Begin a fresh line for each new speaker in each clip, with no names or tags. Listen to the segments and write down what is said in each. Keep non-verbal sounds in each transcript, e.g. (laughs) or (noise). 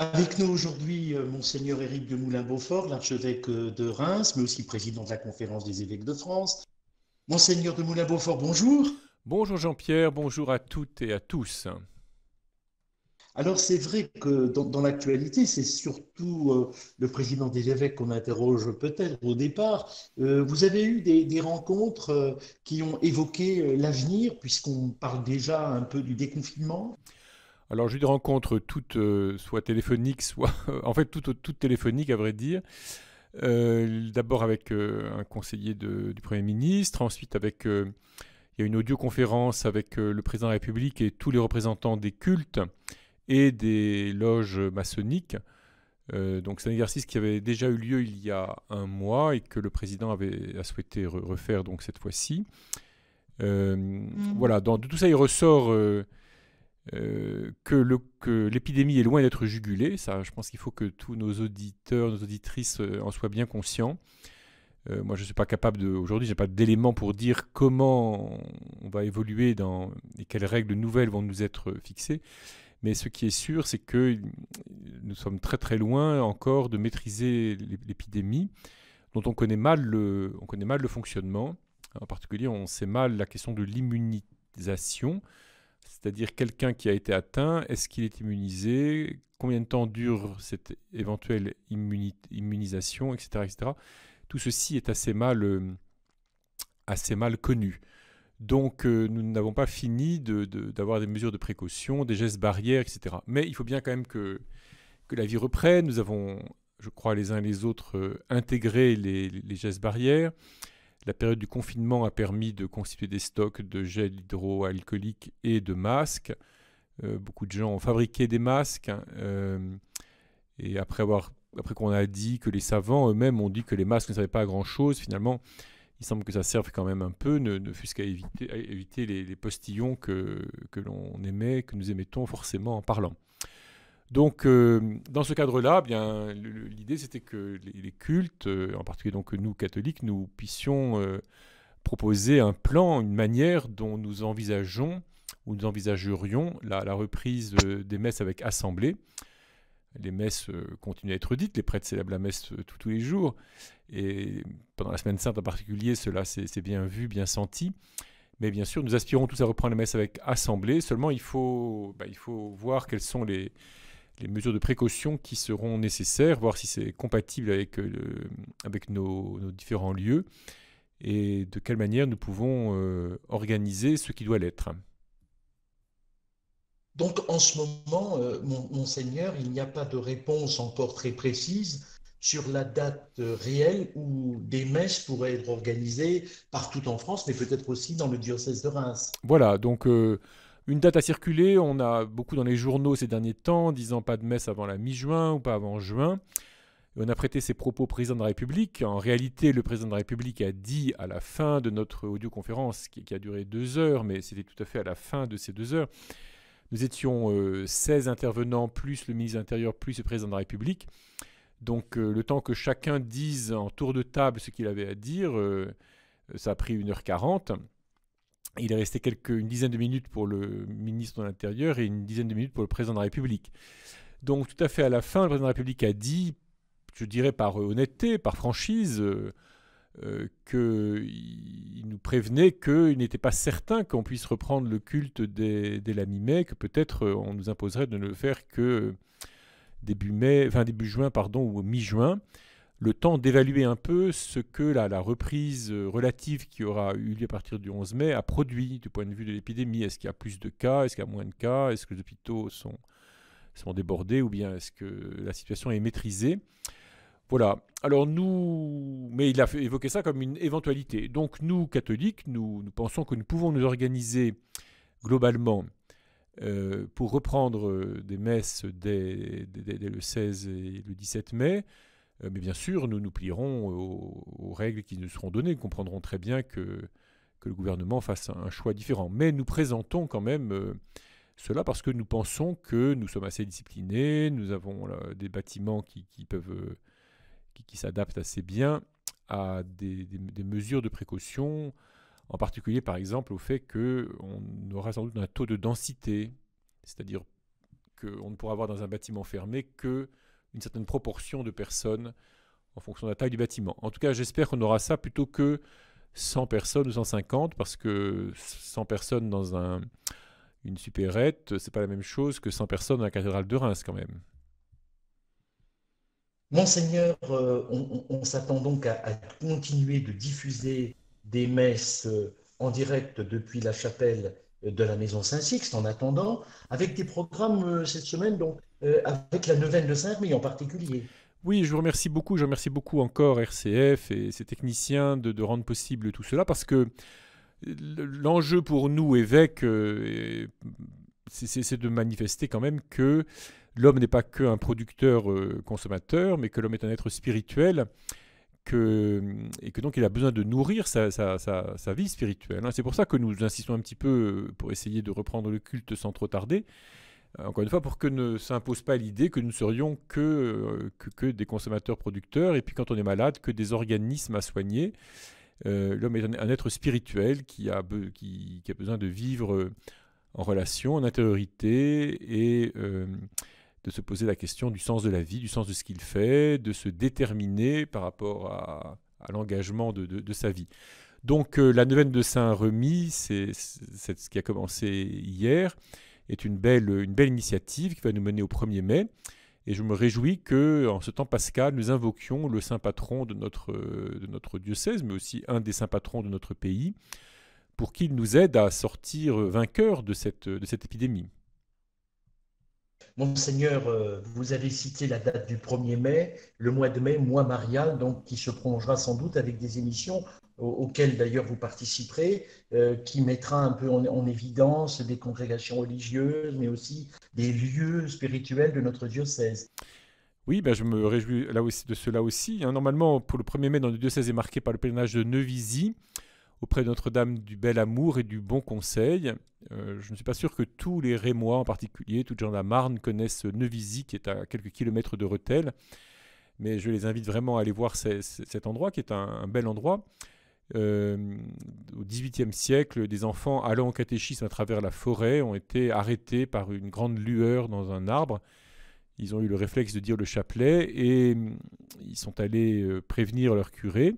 Avec nous aujourd'hui, euh, Monseigneur Éric de Moulin-Beaufort, l'archevêque euh, de Reims, mais aussi président de la Conférence des évêques de France.
Monseigneur de Moulin-Beaufort, bonjour. Bonjour Jean-Pierre, bonjour à toutes et à tous. Alors c'est vrai que dans, l'actualité, c'est surtout
euh, le président des évêques qu'on interroge peut-être au départ. vous avez eu des, rencontres qui ont évoqué l'avenir, puisqu'on parle déjà un peu du déconfinement
alors, j'ai eu des rencontres toutes, euh, soit téléphoniques, soit. (laughs) en fait, toutes, toutes téléphoniques, à vrai dire. Euh, d'abord avec euh, un conseiller du Premier ministre, ensuite avec. il y a une audioconférence avec le président de la République et tous les représentants des cultes et des loges maçonniques. donc c'est un exercice qui avait déjà eu lieu il y a un mois et que le président avait a souhaité refaire donc cette fois-ci. Mmh. Voilà, dans de tout ça il ressort euh, que l'épidémie est loin d'être jugulée. Ça, je pense qu'il faut que tous nos auditeurs, nos auditrices euh, en soient bien conscients. Euh, moi, je ne suis pas capable de, aujourd'hui, je n'ai pas d'éléments pour dire comment on va évoluer dans, et quelles règles nouvelles vont nous être fixées. Mais ce qui est sûr, c'est que nous sommes très très loin encore de maîtriser l'épidémie, dont on connaît mal le, on connaît mal le fonctionnement. En particulier, on sait mal la question de l'immunisation. C'est-à-dire quelqu'un qui a été atteint, est-ce qu'il est immunisé Combien de temps dure cette éventuelle immunisation, etc., etc. Tout ceci est assez mal, euh, assez mal connu. Donc euh, nous n'avons pas fini d'avoir de, des mesures de précaution, des gestes barrières, etc. Mais il faut bien quand même que, que la vie reprenne. Nous avons, je crois, les uns et les autres euh, intégré les, les, gestes barrières. La période du confinement a permis de constituer des stocks de gel hydroalcoolique et de masques. Euh, beaucoup de gens ont fabriqué des masques. Euh, et après, avoir, après qu'on a dit que les savants eux-mêmes ont dit que les masques ne servaient pas à grand-chose, finalement, il semble que ça serve quand même un peu, ne, fût-ce qu'à éviter, les, postillons que, que l'on aimait, que nous émettons forcément en parlant. Donc, euh, dans ce cadre-là, eh bien, l'idée c'était que les, cultes, euh, en particulier donc nous catholiques, nous puissions euh, proposer un plan, une manière dont nous envisageons ou nous envisagerions la, reprise des messes avec assemblée. Les messes continuent à être dites, les prêtres célèbrent la messe tous les jours, et pendant la semaine sainte en particulier, cela c'est bien vu, bien senti. Mais bien sûr, nous aspirons tous à reprendre la messe avec assemblée, seulement il faut, bah, il faut voir quels sont les, les mesures de précaution qui seront nécessaires, voir si c'est compatible avec, euh, avec nos, différents lieux et de quelle manière nous pouvons euh, organiser ce qui doit l'être.
Donc en ce moment, euh, monseigneur, il n'y a pas de réponse encore très précise sur la date réelle où des messes pourraient être organisées partout en France, mais peut-être aussi dans le diocèse de Reims.
Voilà, donc une date a circulé, on a beaucoup dans les journaux ces derniers temps, disant pas de messe avant la mi-juin ou pas avant juin. on a prêté ces propos au président de la République. En réalité, le président de la République a dit à la fin de notre audioconférence, qui, a duré deux heures, mais c'était tout à fait à la fin de ces deux heures, nous étions 16 euh, intervenants, plus le ministre de l'Intérieur, plus le président de la République. Donc euh, le temps que chacun dise en tour de table ce qu'il avait à dire, euh, ça a pris 1h40. Il est resté quelques, une dizaine de minutes pour le ministre de l'Intérieur et une dizaine de minutes pour le président de la République. Donc tout à fait à la fin, le président de la République a dit, je dirais par euh, honnêteté, par franchise, euh, euh, qu'il nous prévenait qu'il n'était pas certain qu'on puisse reprendre le culte des des mai que peut-être on nous imposerait de ne le faire que début mai, enfin début juin, pardon, ou mi-juin le temps d'évaluer un peu ce que la, reprise euh, relative qui aura eu lieu à partir du 11 mai a produit du point de vue de l'épidémie. Est-ce qu'il y a plus de cas Est-ce qu'il y a moins de cas Est-ce que les hôpitaux sont, sont débordés ou bien est-ce que la situation est maîtrisée voilà. Alors nous, mais il a évoqué ça comme une éventualité. Donc nous, catholiques, nous, pensons que nous pouvons nous organiser globalement euh, pour reprendre euh, des messes dès, le 16 et le 17 mai, euh, mais bien sûr, nous nous plierons aux, règles qui nous seront données, Nous comprendrons très bien que, le gouvernement fasse un, choix différent. Mais nous présentons quand même euh, cela parce que nous pensons que nous sommes assez disciplinés, nous avons des bâtiments qui, peuvent euh, qui, s'adaptent assez bien à des, mesures de précaution, en particulier par exemple au fait qu'on aura sans doute un taux de densité, c'est-à-dire qu'on ne pourra avoir dans un bâtiment fermé que une certaine proportion de personnes en fonction de la taille du bâtiment. En tout cas, j'espère qu'on aura ça plutôt que 100 personnes ou 150, parce que 100 personnes dans un, une supérette, c'est pas la même chose que 100 personnes dans la cathédrale de Reims quand même.
Monseigneur, euh, on, s'attend donc à, à, continuer de diffuser des messes euh, en direct depuis la chapelle de la Maison Saint-Sixte en attendant, avec des programmes euh, cette semaine donc euh, avec la nouvelle de saint remy en particulier.
Oui, je vous remercie beaucoup. Je remercie beaucoup encore RCF et ses techniciens de, rendre possible tout cela parce que l'enjeu pour nous, évêques, euh, c'est de manifester quand même que l'homme n'est pas qu'un producteur euh, consommateur, mais que l'homme est un être spirituel. Que, et que donc il a besoin de nourrir sa vie spirituelle. Hein. C'est pour ça que nous insistons un petit peu pour essayer de reprendre le culte sans trop tarder. Euh, encore une fois, pour que ne s'impose pas l'idée que nous ne serions euh, que, que, des consommateurs producteurs, et puis quand on est malade, que des organismes à soigner. Euh, l'homme est un, être spirituel qui a, qui, a, besoin de vivre en relation, en intériorité, et de se poser la question du sens de la vie, du sens de ce qu'il fait, de se déterminer par rapport à, l'engagement de, de, sa vie. Donc la neuvaine de Saint-Remy, c'est ce qui a commencé hier, est une belle, une belle initiative qui va nous mener au 1er mai. Et je me réjouis que, en ce temps pascal, nous invoquions le saint patron de notre, de notre diocèse, mais aussi un des saints patrons de notre pays, pour qu'il nous aide à sortir vainqueurs de cette, de cette épidémie.
Monseigneur, euh, vous avez cité la date du 1er mai, le mois de mai, mois marial, donc qui se prolongera sans doute avec des émissions auquel d'ailleurs vous participerez, euh, qui mettra un peu en, évidence des congrégations religieuses,
mais aussi des lieux spirituels de notre diocèse. Oui, ben je me réjouis là aussi, de cela aussi. Hein. Normalement, pour le 1er mai, dans le diocèse est marqué par le pèlerinage de Neuvisy auprès de Notre-Dame du Bel Amour et du Bon Conseil. Euh, je ne suis pas sûr que tous les Rémois en particulier, toutes gens de la Marne, connaissent Neuvisy, qui est à quelques kilomètres de Rethel. Mais je les invite vraiment à aller voir cet endroit, qui est un bel endroit. Euh, au XVIIIe siècle, des enfants allant au catéchisme à travers la forêt ont été arrêtés par une grande lueur dans un arbre. Ils ont eu le réflexe de dire le chapelet et hum, ils sont allés euh, prévenir leur curé.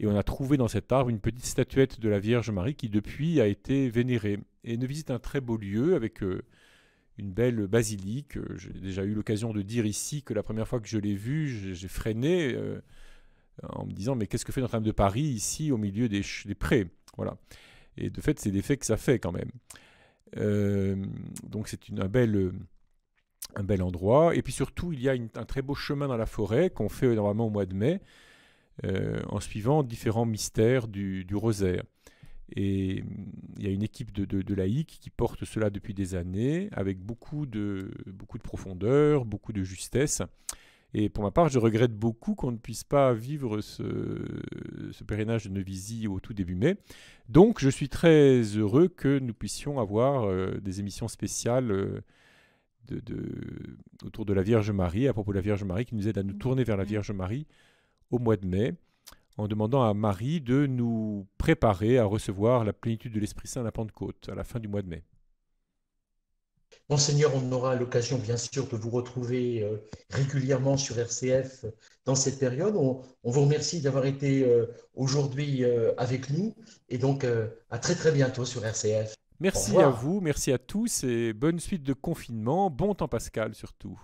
Et on a trouvé dans cet arbre une petite statuette de la Vierge Marie qui depuis a été vénérée. Et ne visite un très beau lieu avec euh, une belle basilique. J'ai déjà eu l'occasion de dire ici que la première fois que je l'ai vue, j'ai freiné en me disant mais qu'est-ce que fait notre âme de Paris ici au milieu des, prés Voilà. Et de fait, c'est l'effet que ça fait quand même. Euh, donc c'est un bel, euh, un bel endroit. Et puis surtout, il y a un très beau chemin dans la forêt qu'on fait normalement au mois de mai euh, en suivant différents mystères du, rosaire. Et il y a une équipe de, de, laïcs qui porte cela depuis des années, avec beaucoup de, beaucoup de profondeur, beaucoup de justesse. Et pour ma part, je regrette beaucoup qu'on ne puisse pas vivre ce, ce pèlerinage de Nevisy au tout début mai. Donc, je suis très heureux que nous puissions avoir euh, des émissions spéciales euh, de, autour de la Vierge Marie, à propos de la Vierge Marie, qui nous aide à nous tourner vers la mmh. Vierge Marie au mois de mai, en demandant à Marie de nous préparer à recevoir la plénitude de l'Esprit Saint à la Pentecôte, à la fin du mois de mai.
Monseigneur, on aura l'occasion, bien sûr, de vous retrouver euh, régulièrement sur RCF euh, dans cette période. On, vous remercie d'avoir été euh, aujourd'hui avec nous et donc à très très bientôt sur RCF. Merci à
vous, merci à tous et bonne suite de confinement, bon temps pascal surtout.